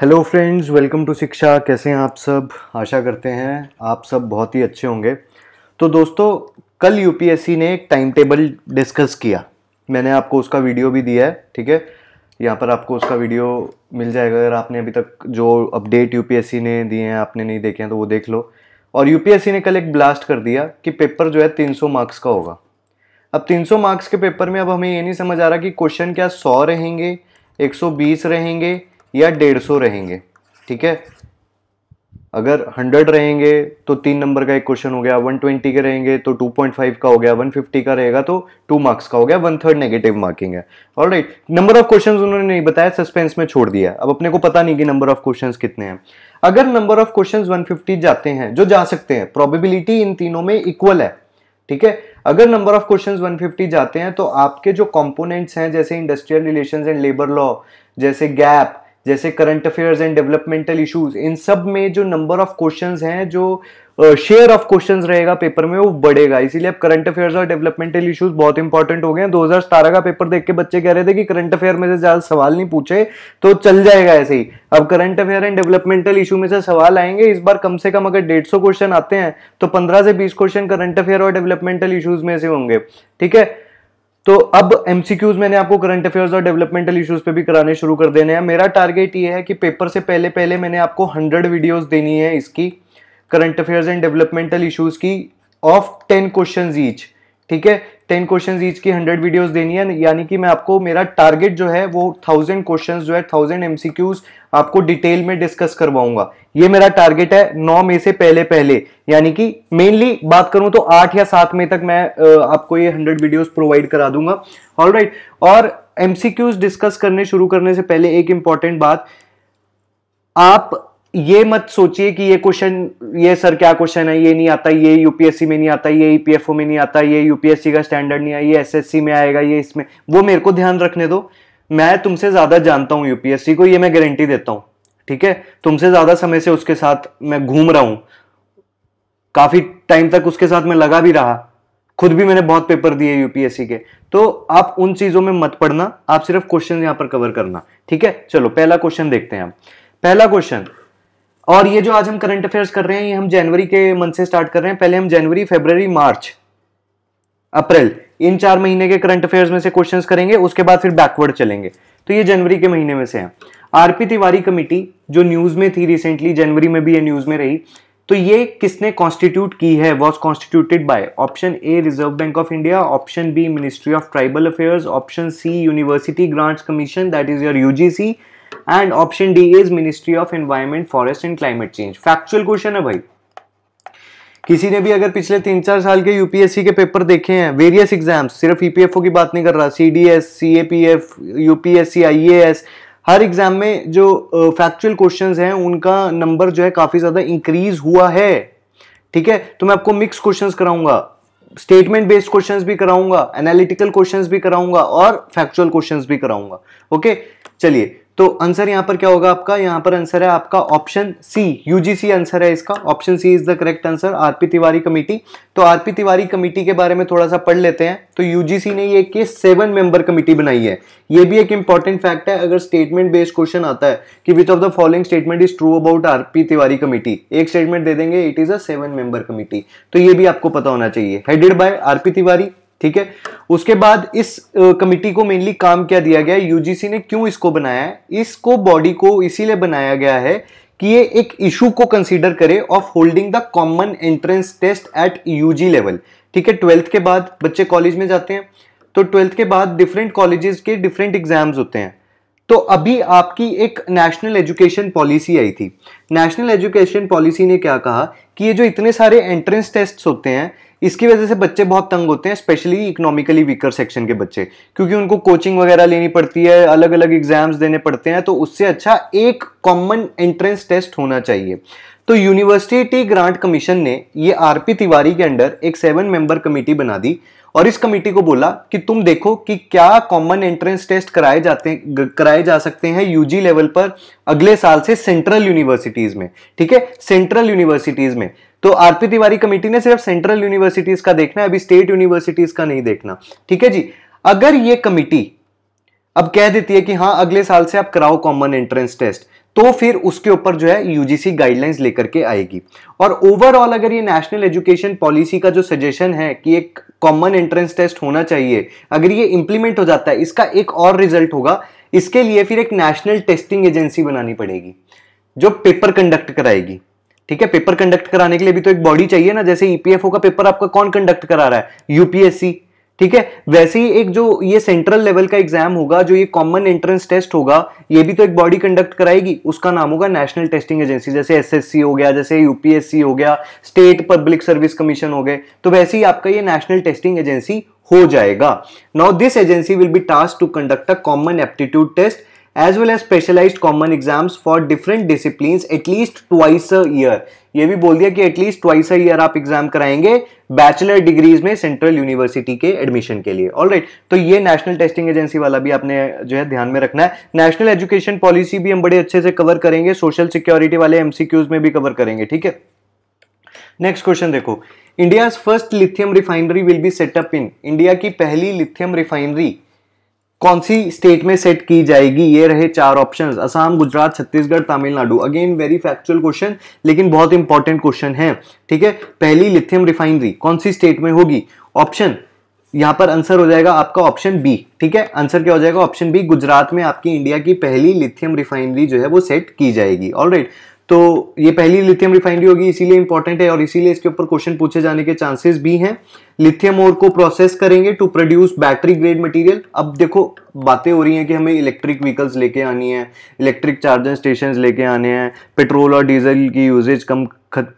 Hello friends welcome to शिक्षा कैसे हैं आप सब आशा करते हैं आप सब बहुत ही अच्छे होंगे तो दोस्तों कल यूपीएससी ने एक टाइम टेबल डिस्कस किया मैंने आपको उसका वीडियो भी दिया है ठीक है यहाँ पर आपको उसका वीडियो मिल जाएगा अगर आपने अभी तक जो अपडेट यूपीएससी ने दिए हैं आपने नहीं देखे हैं तो वो देख लो और यूपीएससी ने कल एक ब्लास्ट कर दिया कि पेपर जो है 300 मार्क्स का होगा अब 300 मार्क्स के पेपर में अब हमें ये नहीं समझ आ रहा कि क्वेश्चन क्या 100 रहेंगे 120 रहेंगे या डेढ़ सौ रहेंगे ठीक है अगर हंड्रेड रहेंगे तो तीन नंबर का एक क्वेश्चन हो गया वन ट्वेंटी के रहेंगे तो टू पॉइंट फाइव का हो गया वन फिफ्टी का रहेगा तो टू मार्क्स का हो गया वन थर्ड नेगेटिव मार्किंग है और राइट नंबर ऑफ क्वेश्चन उन्होंने नहीं बताया सस्पेंस में छोड़ दिया अब अपने को पता नहीं कि नंबर ऑफ क्वेश्चन कितने हैं अगर नंबर ऑफ क्वेश्चन वन जाते हैं जो जा सकते हैं प्रॉबिबिलिटी इन तीनों में इक्वल है ठीक है अगर नंबर ऑफ क्वेश्चन 150 जाते हैं तो आपके जो कंपोनेंट्स हैं जैसे industrial relations and labour law जैसे गैप जैसे current affairs and developmental issues इन सब में जो नंबर ऑफ क्वेश्चंस हैं जो शेयर ऑफ क्वेश्चंस रहेगा पेपर में वो बढ़ेगा इसीलिए अब करंट अफेयर्स और डेवलपमेंटल इश्यूज बहुत इंपॉर्टेंट हो गए हैं 2017 का पेपर देख के बच्चे कह रहे थे कि करंट अफेयर में से ज्यादा सवाल नहीं पूछे तो चल जाएगा ऐसे ही अब current affair and developmental issue में से सवाल आएंगे इस बार कम से कम अगर डेढ़ क्वेश्चन आते हैं तो पंद्रह से बीस क्वेश्चन करंट अफेयर और डेवलपमेंटल इशूज में से होंगे ठीक है तो अब एमसीक्यूज मैंने आपको करंट अफेयर्स और डेवलपमेंटल इश्यूज पे भी कराने शुरू कर देने हैं मेरा टारगेट ये है कि पेपर से पहले पहले मैंने आपको हंड्रेड वीडियोज देनी है इसकी current affairs and developmental issues की ऑफ टेन क्वेश्चन ईच ठीक है टेन क्वेश्चन ईच की हंड्रेड वीडियोज देनी है यानी कि मैं आपको मेरा टारगेट जो है वो थाउजेंड क्वेश्चन जो है थाउजेंड एमसीक्यूज आपको डिटेल में डिस्कस करवाऊंगा ये मेरा टारगेट है नौ मई से पहले पहले यानी कि मेनली बात करूं तो आठ या सात मई तक मैं आपको ये हंड्रेड वीडियोस प्रोवाइड करा दूंगा ऑल right. और एमसीक्यूज डिस्कस करने शुरू करने से पहले एक इंपॉर्टेंट बात आप ये मत सोचिए कि ये क्वेश्चन ये सर क्या क्वेश्चन है ये नहीं आता ये यूपीएससी में नहीं आता ये ईपीएफओ e में नहीं आता ये यूपीएससी का स्टैंडर्ड नहीं आया ये एसएससी में आएगा ये इसमें वो मेरे को ध्यान रखने दो मैं तुमसे ज्यादा जानता हूं यूपीएससी को ये मैं गारंटी देता हूं ठीक है तुमसे ज्यादा समय से उसके साथ मैं घूम रहा हूं काफी टाइम तक उसके साथ मैं लगा भी रहा खुद भी मैंने बहुत पेपर दिए यूपीएससी के तो आप उन चीजों में मत पढ़ना आप सिर्फ क्वेश्चन यहां पर कवर करना ठीक है चलो पहला क्वेश्चन देखते हैं हम पहला क्वेश्चन और ये जो आज हम करंट अफेयर्स कर रहे हैं ये हम जनवरी के मंथ से स्टार्ट कर रहे हैं पहले हम जनवरी फेबर मार्च अप्रैल इन चार महीने के करंट अफेयर्स में से क्वेश्चंस करेंगे उसके बाद फिर बैकवर्ड चलेंगे तो ये जनवरी के महीने में से हैं आरपी तिवारी कमेटी जो न्यूज़ में थी रिसेंटली जनवरी में भी ये न्यूज़ में रही तो ये किसने कॉन्स्टिट्यूट की है was constituted by option A reserve bank of India option B ministry of tribal affairs option C university grants commission that is your UGC and option D is ministry of environment forest and climate change factual question है भाई किसी ने भी अगर पिछले तीन चार साल के यूपीएससी के पेपर देखे हैं वेरियस एग्जाम्स सिर्फ ईपीएफओ e की बात नहीं कर रहा सीडीएस सीएपीएफ यूपीएससी आईएएस हर एग्जाम में जो फैक्चुअल क्वेश्चंस हैं उनका नंबर जो है काफ़ी ज़्यादा इंक्रीज हुआ है ठीक है तो मैं आपको मिक्स क्वेश्चंस कराऊंगा स्टेटमेंट बेस्ड क्वेश्चंस भी कराऊंगा एनालिटिकल क्वेश्चंस भी कराऊंगा और फैक्चुअल क्वेश्चंस भी कराऊंगा ओके चलिए तो आंसर यहां पर क्या होगा आपका यहां पर आंसर है आपका ऑप्शन सी यूजीसी आंसर है इसका option C is the correct answer RP Tiwari committee तो आरपी तिवारी कमेटी के बारे में थोड़ा सा पढ़ लेते हैं तो यूजीसी ने ये कि सेवन मेंबर कमेटी बनाई है ये भी एक इंपॉर्टेंट फैक्ट है अगर स्टेटमेंट बेस्ड क्वेश्चन आता है कि which of the following statement is true about RP Tiwari committee एक स्टेटमेंट दे देंगे it is a seven member committee तो ये भी आपको पता होना चाहिए हेडेड बाय आरपी तिवारी ठीक है उसके बाद इस कमिटी को मेनली काम क्या दिया गया यूजीसी ने क्यों इसको बनाया इसको बॉडी को इसीलिए बनाया गया है कि ये एक इशू को कंसीडर करे of holding the common entrance test at UG level ठीक है ट्वेल्थ के बाद बच्चे कॉलेज में जाते हैं तो ट्वेल्थ के बाद डिफरेंट कॉलेजेस के डिफरेंट एग्जाम्स होते हैं तो अभी आपकी एक नेशनल एजुकेशन पॉलिसी आई थी नेशनल एजुकेशन पॉलिसी ने क्या कहा कि ये जो इतने सारे एंट्रेंस टेस्ट होते हैं इसकी वजह से बच्चे बहुत तंग होते हैं स्पेशली इकोनॉमिकली वीकर सेक्शन के बच्चे क्योंकि उनको कोचिंग वगैरह लेनी पड़ती है अलग अलग एग्जाम्स देने पड़ते हैं तो उससे अच्छा एक कॉमन एंट्रेंस टेस्ट होना चाहिए तो यूनिवर्सिटी ग्रांट कमीशन ने ये आरपी तिवारी के अंडर एक सेवन मेंबर कमेटी बना दी और इस कमेटी को बोला कि तुम देखो कि क्या कॉमन एंट्रेंस टेस्ट कराए जाते कराए जा सकते हैं यूजी लेवल पर अगले साल से सेंट्रल यूनिवर्सिटीज में ठीक है सेंट्रल यूनिवर्सिटीज में तो आरपी तिवारी कमेटी ने सिर्फ सेंट्रल यूनिवर्सिटीज का देखना है अभी स्टेट यूनिवर्सिटीज का नहीं देखना ठीक है जी अगर ये कमेटी अब कह देती है कि हाँ अगले साल से आप कराओ कॉमन एंट्रेंस टेस्ट तो फिर उसके ऊपर जो है यूजीसी गाइडलाइंस लेकर के आएगी और ओवरऑल अगर ये नेशनल एजुकेशन पॉलिसी का जो सजेशन है कि एक कॉमन एंट्रेंस टेस्ट होना चाहिए अगर ये इंप्लीमेंट हो जाता है इसका एक और रिजल्ट होगा इसके लिए फिर एक नेशनल टेस्टिंग एजेंसी बनानी पड़ेगी जो पेपर कंडक्ट कराएगी ठीक है पेपर कंडक्ट कराने के लिए भी तो एक बॉडी चाहिए ना जैसे ईपीएफओ e का पेपर आपका कौन कंडक्ट करा रहा है यूपीएससी ठीक है वैसे ही एक जो ये सेंट्रल लेवल का एग्जाम होगा जो ये कॉमन एंट्रेंस टेस्ट होगा ये भी तो एक बॉडी कंडक्ट कराएगी उसका नाम होगा नेशनल टेस्टिंग एजेंसी जैसे एसएससी हो गया जैसे यूपीएससी हो गया स्टेट पब्लिक सर्विस कमीशन हो गए तो वैसे ही आपका ये नेशनल टेस्टिंग एजेंसी हो जाएगा now this agency will be task to conduct a common aptitude test as well as specialise common exams for different discipline at least twice a year ये भी बोल दिया कि एटलीस्ट ट्वाइस अ ईयर आप exam कराएंगे bachelor degrees में central university के admission के लिए ऑल राइट right. तो ये नेशनल टेस्टिंग एजेंसी वाला भी आपने जो है ध्यान में रखना है नेशनल एजुकेशन पॉलिसी भी हम बड़े अच्छे से कवर करेंगे सोशल सिक्योरिटी वाले एमसीक्यूज में भी कवर करेंगे ठीक है नेक्स्ट क्वेश्चन देखो India first lithium refinery will be set up in India की पहली लिथियम रिफाइनरी कौन सी स्टेट में सेट की जाएगी ये रहे चार options Assam Gujarat Chhattisgarh Tamil Nadu again very factual question लेकिन बहुत इंपॉर्टेंट क्वेश्चन है ठीक है पहली लिथियम रिफाइनरी कौन सी स्टेट में होगी ऑप्शन यहां पर आंसर हो जाएगा आपका ऑप्शन बी ठीक है आंसर क्या हो जाएगा ऑप्शन बी गुजरात में आपकी इंडिया की पहली लिथियम रिफाइनरी जो है वो सेट की जाएगी ऑलराइट right. तो ये पहली लिथियम रिफाइनरी होगी इसीलिए इंपॉर्टेंट है और इसीलिए इसके ऊपर क्वेश्चन पूछे जाने के चांसेस भी हैं लिथियम और को प्रोसेस करेंगे to produce battery grade material अब देखो बातें हो रही हैं कि हमें इलेक्ट्रिक व्हीकल्स लेके आनी है इलेक्ट्रिक चार्जिंग स्टेशन लेके आने हैं पेट्रोल और डीजल की यूजेज कम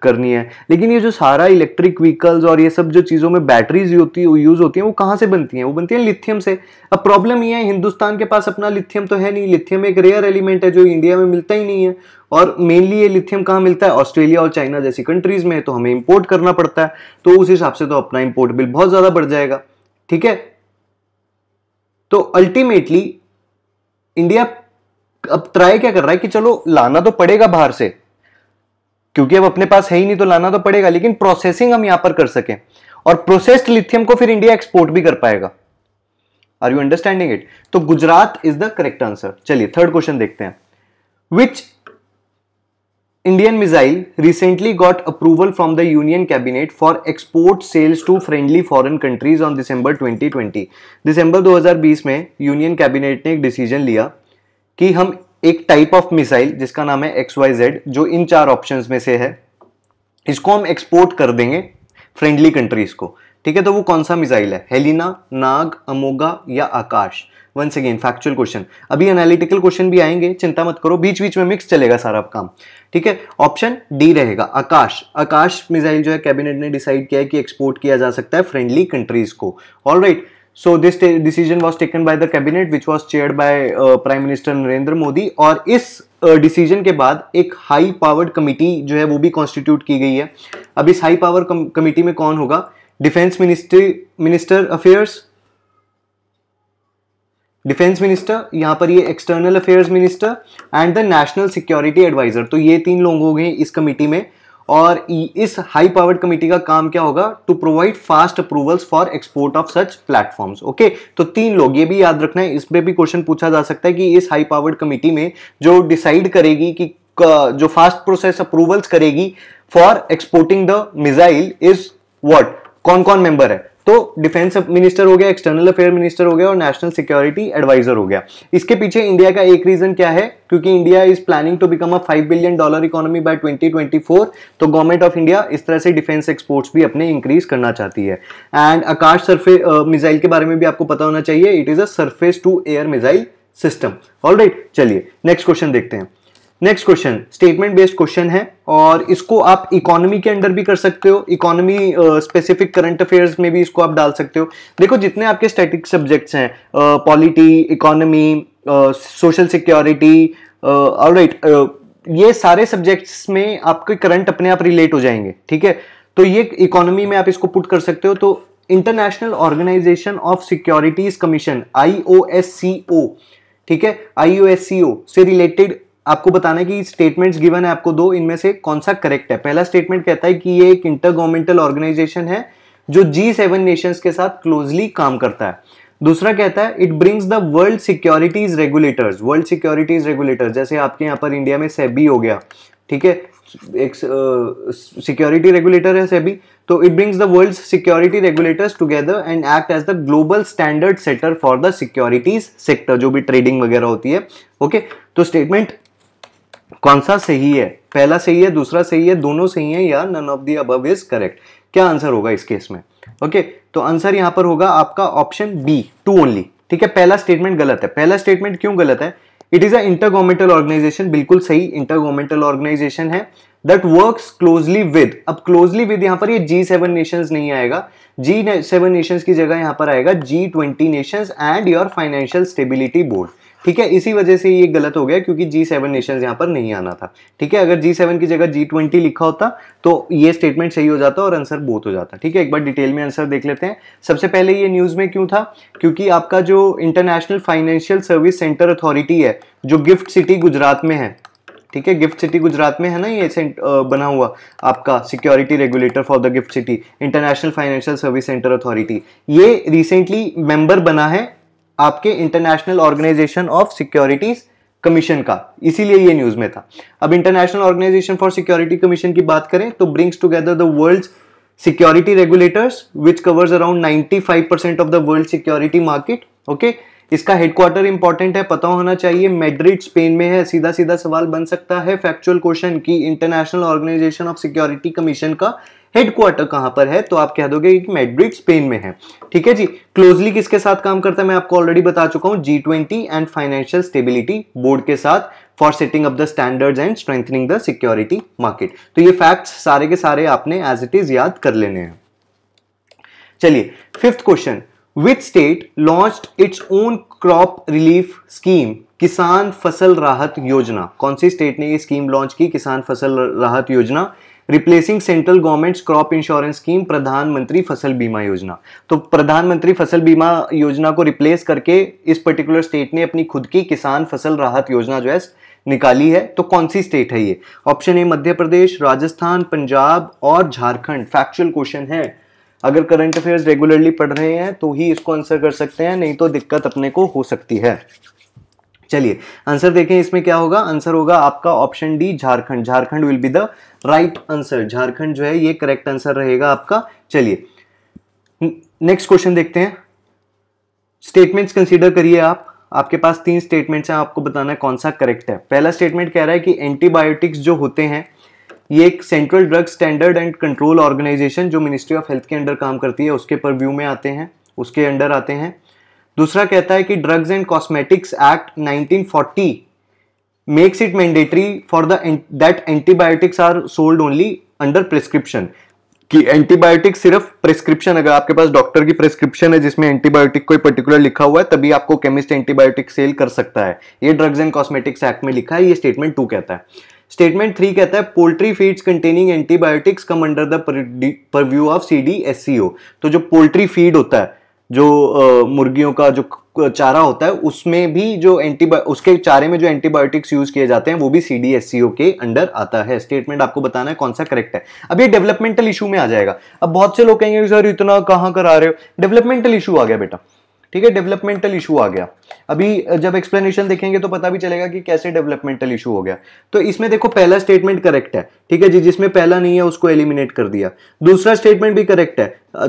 करनी है लेकिन ये जो सारा इलेक्ट्रिक व्हीकल्स और ये सब जो चीज़ों में बैटरीज होती है यूज़ होती हैं वो कहाँ से बनती हैं वो बनती हैं लिथियम से अब प्रॉब्लम ये है हिंदुस्तान के पास अपना लिथियम तो है नहीं लिथियम एक रेयर एलिमेंट है जो इंडिया में मिलता ही नहीं है और मेनली ये लिथियम कहाँ मिलता है ऑस्ट्रेलिया और चाइना जैसी कंट्रीज़ में तो हमें इम्पोर्ट करना पड़ता है तो उस हिसाब से तो अपना इम्पोर्ट बिल बहुत ज़्यादा बढ़ जाएगा ठीक है तो अल्टीमेटली इंडिया अब ट्राई क्या कर रहा है कि चलो लाना तो पड़ेगा बाहर से क्योंकि अब अपने पास है ही नहीं तो लाना तो पड़ेगा लेकिन प्रोसेसिंग हम यहां पर कर सके और प्रोसेस्ड लिथियम को फिर इंडिया एक्सपोर्ट भी कर पाएगा आर यू अंडरस्टैंडिंग इट तो Gujarat is the correct answer चलिए थर्ड क्वेश्चन देखते हैं which Indian missile recently got approval from the union cabinet for export sales to friendly foreign countries on December 2020 December 2020 में union cabinet ने एक decision लिया कि हम एक टाइप ऑफ मिसाइल जिसका नाम है एक्स वाई जेड जो इन चार ऑप्शंस में से है इसको हम एक्सपोर्ट कर देंगे फ्रेंडली कंट्रीज को ठीक है तो वो कौन सा मिसाइल है हेलिना नाग अमोगा या Akash once again factual question अभी एनालिटिकल क्वेश्चन भी आएंगे चिंता मत करो बीच बीच में मिक्स चलेगा सारा काम ठीक है ऑप्शन डी रहेगा आकाश आकाश मिसाइल जो है कैबिनेट ने डिसाइड किया है कि एक्सपोर्ट किया जा सकता है फ्रेंडली कंट्रीज को all right right, so this decision was taken by the cabinet which was chair by prime minister Narendra Modi और इस डिसीजन uh, के बाद एक हाई पावर्ड कमिटी जो है वो भी कॉन्स्टिट्यूट की गई है अब इस हाई पावर कमिटी में कौन होगा defence ministry minister affairs defence minister यहां पर ये external affairs minister and the national security advisor तो ये तीन लोग हो गए इस कमेटी में और इस हाई पावर्ड कमेटी का काम क्या होगा to provide fast approvals for export of such platforms okay तो तीन लोग ये भी याद रखना है इस पर भी क्वेश्चन पूछा जा सकता है कि इस हाई पावर्ड कमेटी में जो डिसाइड करेगी कि जो फास्ट प्रोसेस अप्रूवल्स करेगी for exporting the missile is what कौन कौन मेंबर है तो डिफेंस मिनिस्टर हो गया एक्सटर्नल अफेयर मिनिस्टर हो गया और नेशनल सिक्योरिटी एडवाइजर हो गया इसके पीछे इंडिया का एक रीजन क्या है क्योंकि India is planning to become a 5 billion dollar economy by 2024 तो गवर्नमेंट ऑफ इंडिया इस तरह से डिफेंस एक्सपोर्ट्स भी अपने इंक्रीज करना चाहती है एंड आकाश सरफे मिसाइल के बारे में भी आपको पता होना चाहिए it is a surface to air missile system all चलिए नेक्स्ट क्वेश्चन देखते हैं next question statement based question है और इसको आप इकोनॉमी के अंडर भी कर सकते हो इकोनॉमी स्पेसिफिक करंट अफेयर्स में भी इसको आप डाल सकते हो देखो जितने आपके स्टैटिक सब्जेक्ट्स हैं पॉलिटी इकोनॉमी सोशल सिक्योरिटी और राइट ये सारे सब्जेक्ट्स में आपके करंट अपने आप रिलेट हो जाएंगे ठीक है तो ये इकोनॉमी में आप इसको पुट कर सकते हो तो international organisation of securities commission आई ठीक है आई से रिलेटेड आपको बताना है कि स्टेटमेंट्स गिवन है आपको दो इनमें से कौन सा करेक्ट है पहला स्टेटमेंट कहता है कि ये एक इंटर गवर्नमेंटल ऑर्गेनाइजेशन है जो जी सेवन नेशन के साथ क्लोजली काम करता है दूसरा कहता है it brings the world securities regulators world securities regulators जैसे आपके यहाँ पर इंडिया में सेबी हो गया ठीक है एक सिक्योरिटी uh, रेगुलेटर है सेबी तो it brings the world security regulators together and act as the global standard setter for the securities sector जो भी ट्रेडिंग वगैरह होती है ओके okay? तो स्टेटमेंट कौन सा सही है पहला सही है दूसरा सही है दोनों सही है या नन ऑफ दी अब इज करेक्ट क्या आंसर होगा इस केस में ओके okay, तो आंसर यहां पर होगा आपका ऑप्शन बी टू ओनली ठीक है पहला स्टेटमेंट गलत है पहला स्टेटमेंट क्यों गलत है it is a intergovernmental organisation बिल्कुल सही इंटर गवर्नमेंटल ऑर्गेनाइजेशन है दैट वर्क्स क्लोजली विद अब क्लोजली विद यहां पर ये जी सेवन नेशन नहीं आएगा जी सेवन नेशन की जगह यहां पर आएगा G twenty nation and your financial stability board ठीक है इसी वजह से ये गलत हो गया क्योंकि जी सेवन नेशन यहां पर नहीं आना था ठीक है अगर जी सेवन की जगह जी ट्वेंटी लिखा होता तो ये स्टेटमेंट सही हो जाता और आंसर बोथ हो जाता ठीक है एक बार डिटेल में आंसर देख लेते हैं सबसे पहले ये न्यूज़ में क्यों था क्योंकि आपका जो international financial service centre authority है जो गिफ्ट सिटी गुजरात में है ठीक है गिफ्ट सिटी गुजरात में है ना ये सेंट बना हुआ आपका security regulator for the GIFT city international financial service centre authority ये रिसेंटली मेंबर बना है आपके international organisation of securities commission का इसीलिए ये न्यूज में था अब international organisation for security commission की बात करें तो brings together the world security regulators which covers around 95% the world security market okay okay इसका हेडक्वार्टर इंपॉर्टेंट है पता होना चाहिए मेड्रिड स्पेन में है सीधा सीधा सवाल बन सकता है फैक्चुअल क्वेश्चन की international organisation of security commission का हेडक्वार्टर कहां पर है तो आप कह दोगे कि मेड्रिड स्पेन में है ठीक है जी क्लोजली किसके साथ काम करता है मैं आपको ऑलरेडी बता चुका हूं G twenty and financial stability board के साथ for setting up the standards and strengthening the security market तो ये फैक्ट्स सारे के सारे आपने एज इट इज याद कर लेने हैं चलिए fifth question which state launch its own crop relief scheme Kisan Fasal Rahat योजना कौन सी स्टेट ने ये स्कीम लॉन्च की किसान Fasal Rahat Yojana replacing central government's crop insurance scheme Pradhan Mantri Fasal बीमा योजना तो प्रधानमंत्री फसल बीमा योजना को रिप्लेस करके इस पर्टिकुलर स्टेट ने अपनी खुद की किसान फसल राहत योजना जो है निकाली है तो कौन सी स्टेट है ये ऑप्शन ए मध्य प्रदेश राजस्थान पंजाब और झारखंड फैक्चुअल क्वेश्चन है अगर करंट अफेयर्स रेगुलरली पढ़ रहे हैं तो ही इसको आंसर कर सकते हैं नहीं तो दिक्कत अपने को हो सकती है चलिए आंसर देखें इसमें क्या होगा आंसर होगा आपका option D Jharkhand Jharkhand will be the right answer Jharkhand जो है ये करेक्ट आंसर रहेगा आपका चलिए नेक्स्ट क्वेश्चन देखते हैं स्टेटमेंट्स कंसीडर करिए आप आपके पास तीन स्टेटमेंट्स हैं आपको बताना है कौन सा करेक्ट है पहला स्टेटमेंट कह रहा है कि एंटीबायोटिक्स जो होते हैं ये एक central drug standard and control organisation जो मिनिस्ट्री ऑफ हेल्थ के अंडर काम करती है उसके व्यू में आते हैं उसके अंडर आते हैं दूसरा कहता है कि drugs and cosmetics act 1940 makes it mandatory for the that antibiotics are sold only under prescription कि एंटीबायोटिक सिर्फ प्रिस्क्रिप्शन अगर आपके पास डॉक्टर की प्रिस्क्रिप्शन है जिसमें एंटीबायोटिक कोई पर्टिकुलर लिखा हुआ है तभी आपको केमिस्ट एंटीबायोटिक सेल कर सकता है ये ड्रग्स एंड कॉस्मेटिक्स एक्ट में लिखा है ये स्टेटमेंट टू कहता है स्टेटमेंट थ्री कहता है poultry feeds containing antibiotics come under the purview of C D तो जो पोल्ट्री फीड होता है जो मुर्गियों का जो चारा होता है उसमें भी जो एंटीबायो उसके चारे में जो एंटीबायोटिक्स यूज किए जाते हैं वो भी सी डी एस सी ओ के अंडर आता है स्टेटमेंट आपको बताना है कौन सा करेक्ट है अब ये डेवलपमेंटल इशू में आ जाएगा अब बहुत से लोग कहेंगे सर इतना कहाँ कर आ रहे हो डेवलपमेंटल इशू आ गया बेटा ठीक है डेवलपमेंटल इशू आ गया अभी जब एक्सप्लेनेशन देखेंगे तो पता भी चलेगा कि कैसे डेवलपमेंटल इशू हो गया तो इसमें देखो पहला स्टेटमेंट करेक्ट है ठीक है जी जिसमें पहला नहीं है उसको एलिमिनेट कर दिया दूसरा स्टेटमेंट भी करेक्ट है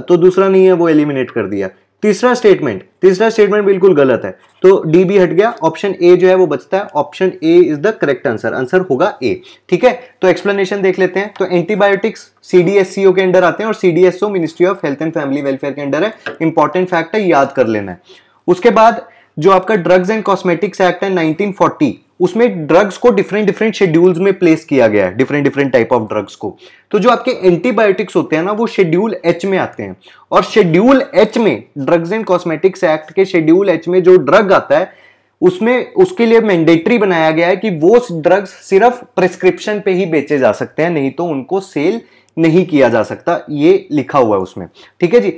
तो दूसरा नहीं है वो एलिमिनेट कर दिया तीसरा स्टेटमेंट तीसरा स्टेटमेंट बिल्कुल गलत है तो डी बी हट गया ऑप्शन ए जो है वो बचता है option A is the correct answer answer होगा ए ठीक है तो एक्सप्लेनेशन देख लेते हैं तो एंटीबायोटिक्स सीडीएससीओ के अंडर आते हैं और CDSO ministry of health and family welfare के अंडर है इंपॉर्टेंट फैक्ट है याद कर लेना है उसके बाद जो आपका ड्रग्स एंड कॉस्मेटिक्स एक्ट है नाइनटीन उसमें ड्रग्स को डिफरेंट डिफरेंट शेड्यूल्स में प्लेस किया गया है different different type of drugs को तो जो आपके एंटीबायोटिक्स होते हैं ना वो शेड्यूल एच में आते हैं और शेड्यूल एच में ड्रग्स एंड कॉस्मेटिक्स एक्ट के शेड्यूल एच में जो ड्रग आता है उसमें उसके लिए मैंडेटरी बनाया गया है कि वो ड्रग्स सिर्फ प्रिस्क्रिप्शन पे ही बेचे जा सकते हैं नहीं तो उनको सेल नहीं किया जा सकता ये लिखा हुआ है उसमें ठीक है जी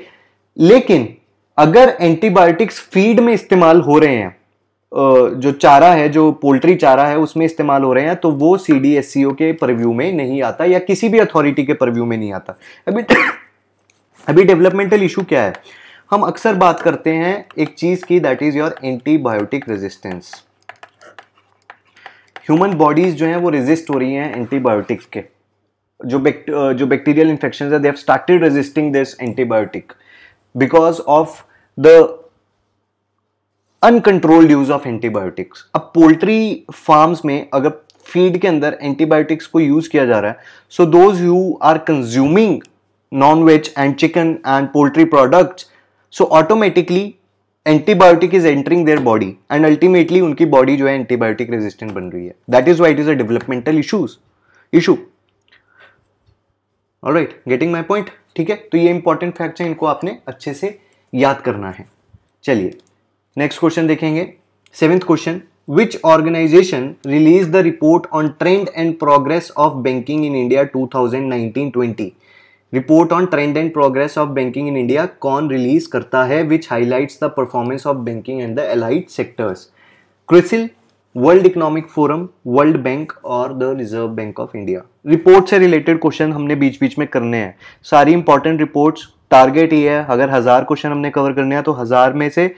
लेकिन अगर एंटीबायोटिक्स फीड में इस्तेमाल हो रहे हैं जो चारा है जो पोल्ट्री चारा है उसमें इस्तेमाल हो रहे हैं तो वो सी डी एस सी ओ के परव्यू में नहीं आता या किसी भी अथॉरिटी के परव्यू में नहीं आता अभी अभी डेवलपमेंटल इशू क्या है हम अक्सर बात करते हैं एक चीज़ की that is your antibiotic resistance human bodies जो हैं वो रेजिस्ट हो रही हैं एंटीबायोटिक्स के जो जो बैक्टीरियल इन्फेक्शन है they have started resisting this antibiotic because of the uncontrolled use of antibiotics अब पोल्ट्री फार्म्स में अगर फीड के अंदर एंटीबायोटिक्स को यूज किया जा रहा है so those you are consuming non veg and chicken and poultry products so automatically antibiotic is entering their body and ultimately उनकी बॉडी जो है एंटीबायोटिक रेजिस्टेंट बन रही है that is why it is a developmental issues issue right getting my point ठीक है तो ये इंपॉर्टेंट फैक्ट्स हैं इनको आपने अच्छे से याद करना है चलिए नेक्स्ट क्वेश्चन देखेंगे seventh question which organisation release the report on trend and progress of banking in India 2019 report on trend and progress of banking in India कौन रिलीज करता है which highlights the performance of banking and the allied sectors CRISIL World Economic Forum World Bank और the Reserve bank of India report से related question हमने बीच बीच में करने हैं सारी इंपॉर्टेंट रिपोर्ट्स टारगेट ये है अगर हजार क्वेश्चन हमने कवर करने हैं तो हजार में से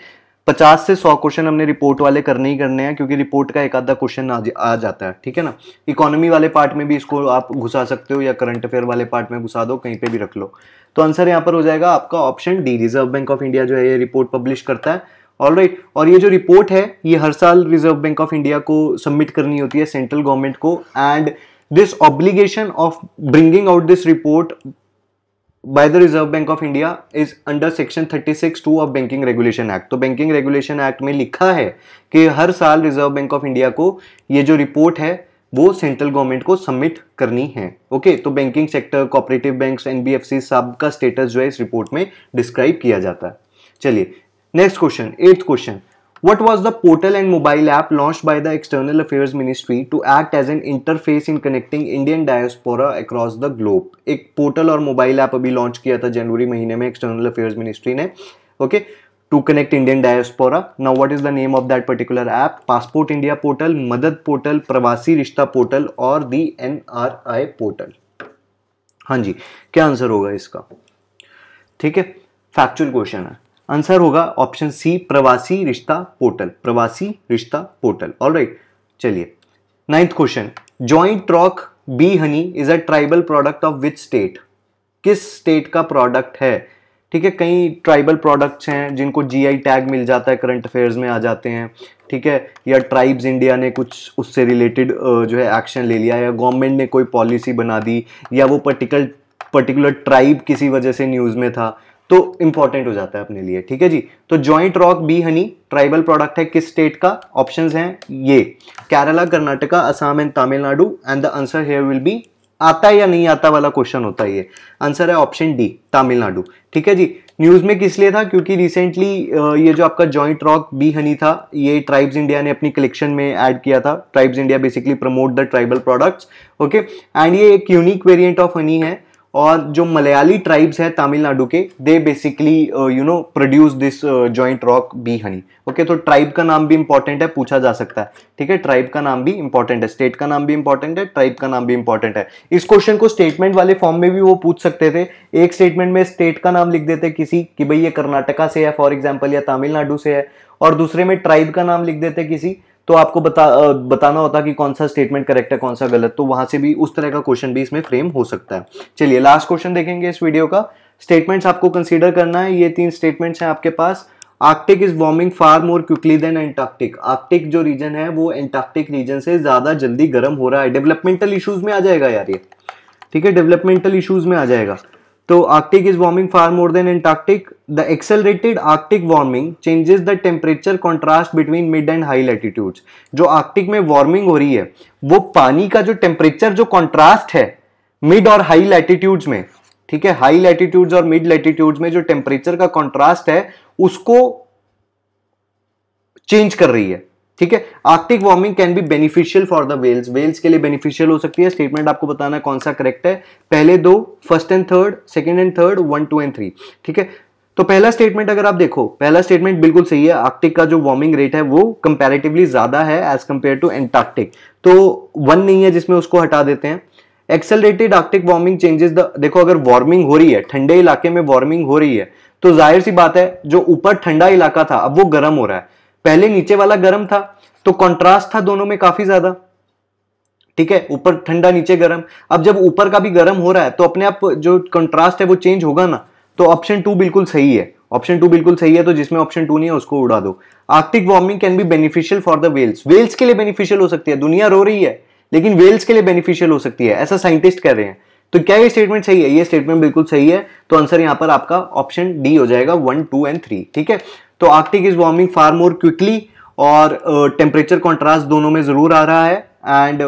पचास से सौ क्वेश्चन हमने रिपोर्ट वाले करने ही करने हैं क्योंकि रिपोर्ट का एक आधा क्वेश्चन आ, आ जाता है ठीक है ना इकोनॉमी वाले पार्ट में भी इसको आप घुसा सकते हो या करंट अफेयर वाले पार्ट में घुसा दो कहीं पे भी रख लो तो आंसर यहाँ पर हो जाएगा आपका option D Reserve bank of India जो है ये रिपोर्ट पब्लिश करता है ऑल राइट right. और ये जो रिपोर्ट है ये हर साल रिजर्व बैंक ऑफ इंडिया को सबमिट करनी होती है सेंट्रल गवर्नमेंट को and this obligation of bringing out this report Reserve bank of India is under section thirty six two of banking regulation act तो बैंकिंग रेगुलेशन एक्ट में लिखा है कि हर साल रिजर्व बैंक ऑफ इंडिया को ये जो रिपोर्ट है वो सेंट्रल गवर्नमेंट को सबमिट करनी है ओके okay, तो banking sector cooperative banks NBFC सब का स्टेटस जो है इस रिपोर्ट में डिस्क्राइब किया जाता है चलिए next question eighth question What was the portal and mobile app launched by the External Affairs Ministry to act as an interface in connecting Indian diaspora across the globe? एक portal और mobile app अभी launch किया था january महीने में External Affairs Ministry ने okay? to connect Indian diaspora. Now, what is the name of that particular app? Passport India portal, Madad portal, Pravasi Rishta portal or the NRI portal. हाँ जी क्या answer होगा इसका ठीक है factual question है answer होगा option C Pravasi Rishta portal Pravasi Rishta portal alright चलिए ninth question joint rock bee honey is a tribal product of which state किस स्टेट का प्रोडक्ट है ठीक है कई ट्राइबल प्रोडक्ट्स हैं जिनको जीआई टैग मिल जाता है करंट अफेयर्स में आ जाते हैं ठीक है या ट्राइब्स इंडिया ने कुछ उससे रिलेटेड जो है एक्शन ले लिया या गवर्नमेंट ने कोई पॉलिसी बना दी या वो पर्टिकुलर पर्टिकुलर ट्राइब किसी वजह से न्यूज़ में था तो इंपॉर्टेंट हो जाता है अपने लिए ठीक है जी तो joint rock bee honey tribal product है किस स्टेट का ऑप्शन हैं ये Kerala Karnataka Assam and Tamil Nadu and the answer here will be आता है या नहीं आता वाला क्वेश्चन होता है ये आंसर है ऑप्शन डी तमिलनाडु ठीक है जी न्यूज़ में किस लिए था क्योंकि रिसेंटली ये जो आपका जॉइंट रॉक बी हनी था ये ट्राइब्स इंडिया ने अपनी कलेक्शन में ऐड किया था Tribes India basically promote the tribal products okay एंड ये एक यूनिक वेरिएंट ऑफ हनी है और जो मलयाली ट्राइब्स है तमिलनाडु के they basically you know produce this joint rock bee honey okay तो ट्राइब का नाम भी इंपॉर्टेंट है पूछा जा सकता है ठीक है ट्राइब का नाम भी इंपॉर्टेंट है स्टेट का नाम भी इंपॉर्टेंट है ट्राइब का नाम भी इंपॉर्टेंट है इस क्वेश्चन को स्टेटमेंट वाले फॉर्म में भी वो पूछ सकते थे एक स्टेटमेंट में स्टेट का नाम लिख देते किसी कि भाई ये कर्नाटका से है फॉर एग्जाम्पल या तमिलनाडु से है और दूसरे में ट्राइब का नाम लिख देते किसी तो आपको बता बताना होता कि कौन सा स्टेटमेंट करेक्ट है कौन सा गलत तो वहां से भी उस तरह का क्वेश्चन भी इसमें फ्रेम हो सकता है चलिए लास्ट क्वेश्चन देखेंगे इस वीडियो का स्टेटमेंट्स आपको कंसीडर करना है ये तीन स्टेटमेंट्स हैं आपके पास Arctic is warming far more quickly than Antarctic Arctic जो रीजन है वो एंटार्क्टिक रीजन से ज्यादा जल्दी गर्म हो रहा है डेवलपमेंटल इशूज में आ जाएगा यार ये ठीक है डेवलपमेंटल इशूज में आ जाएगा तो Arctic is warming far more than Antarctic the accelerated Arctic warming changes the temperature contrast between mid and high latitudes जो आर्कटिक में वार्मिंग हो रही है वो पानी का जो टेम्परेचर जो कॉन्ट्रास्ट है मिड और हाई लैटिट्यूड्स में ठीक है हाई लैटिट्यूड्स और मिड लैटिट्यूड्स में जो टेम्परेचर का कॉन्ट्रास्ट है उसको चेंज कर रही है ठीक है Arctic warming can be beneficial for the whales whales के लिए बेनिफिशियल हो सकती है स्टेटमेंट आपको बताना कौन सा करेक्ट है पहले दो first and third second and third one two and three ठीक है तो पहला स्टेटमेंट अगर आप देखो पहला स्टेटमेंट बिल्कुल सही है आर्कटिक का जो वार्मिंग रेट है वो कंपैरेटिवली ज्यादा है एज कंपेयर टू एंटार्क्टिक तो वन नहीं है जिसमें उसको हटा देते हैं accelerated Arctic warming changes the देखो अगर वार्मिंग हो रही है ठंडे इलाके में वार्मिंग हो रही है तो जाहिर सी बात है जो ऊपर ठंडा इलाका था अब वो गर्म हो रहा है पहले नीचे वाला गर्म था तो कॉन्ट्रास्ट था दोनों में काफी ज्यादा ठीक है ऊपर ठंडा नीचे गर्म अब जब ऊपर का भी गर्म हो रहा है तो अपने आप जो कंट्रास्ट है वो चेंज होगा ना तो ऑप्शन टू बिल्कुल सही है ऑप्शन टू बिल्कुल सही है तो जिसमें ऑप्शन टू नहीं है उसको उड़ा दो Arctic warming can be beneficial for the whales whales के लिए बेनिफिशियल हो सकती है दुनिया रो रही है लेकिन वेल्स के लिए बेनिफिशियल हो सकती है ऐसा साइंटिस्ट कह रहे हैं तो क्या ये स्टेटमेंट सही है ये स्टेटमेंट बिल्कुल सही है तो आंसर यहां पर आपका ऑप्शन डी हो जाएगा वन टू एंड थ्री ठीक है तो Arctic is warming far more quickly और टेम्परेचर uh, कॉन्ट्रास्ट दोनों में ज़रूर आ रहा है एंड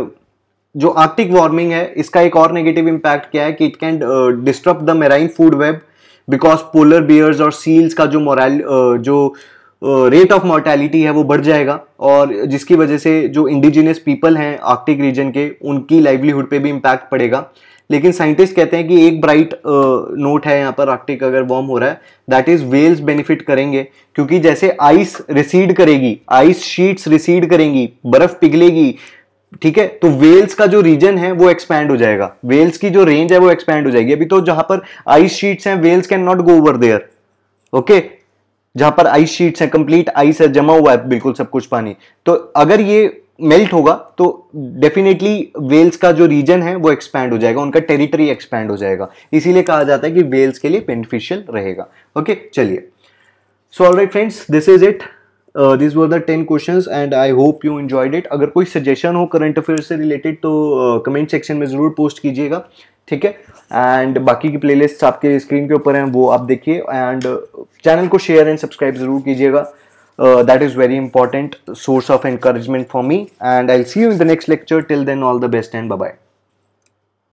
जो आर्कटिक वार्मिंग है इसका एक और नेगेटिव इम्पैक्ट क्या है कि it can disturb the marine food web because polar bears और सील्स का जो मोरल uh, जो रेट ऑफ मॉर्टेलिटी है वो बढ़ जाएगा और जिसकी वजह से जो इंडिजिनियस पीपल हैं आर्कटिक रीजन के उनकी लाइवलीहुड पे भी इम्पैक्ट पड़ेगा लेकिन साइंटिस्ट कहते हैं कि एक ब्राइट नोट है यहाँ पर आर्कटिक अगर वॉर्म हो रहा है दैट इज वेल्स बेनिफिट करेंगे क्योंकि जैसे आइस रिसीड करेगी आइस शीट्स रिसीड करेंगी बर्फ पिघलेगी ठीक है तो वेल्स का जो रीजन है वो एक्सपैंड हो जाएगा वेल्स की जो रेंज है वो एक्सपैंड हो जाएगी अभी तो जहां पर आइस शीट्स हैं whales can not go over there okay जहां पर आइस शीट्स हैं कंप्लीट आइस है जमा हुआ है बिल्कुल सब कुछ पानी तो अगर ये मेल्ट होगा तो डेफिनेटली वेल्स का जो रीजन है वो एक्सपैंड हो जाएगा उनका टेरिटरी एक्सपैंड हो जाएगा इसीलिए कहा जाता है कि वेल्स के लिए बेनिफिशियल रहेगा ओके चलिए so all right friends this is it this were the ten question and I hope you enjoyed it अगर कोई सजेशन हो करंट अफेयर से रिलेटेड तो कमेंट uh, सेक्शन में ज़रूर पोस्ट कीजिएगा ठीक है एंड बाकी की प्लेलिस्ट आपके स्क्रीन के ऊपर हैं वो आप देखिए एंड चैनल uh, को शेयर एंड सब्सक्राइब ज़रूर कीजिएगा uh, that is very important source of encouragement for me and i'll see you in the next lecture till then all the best and bye bye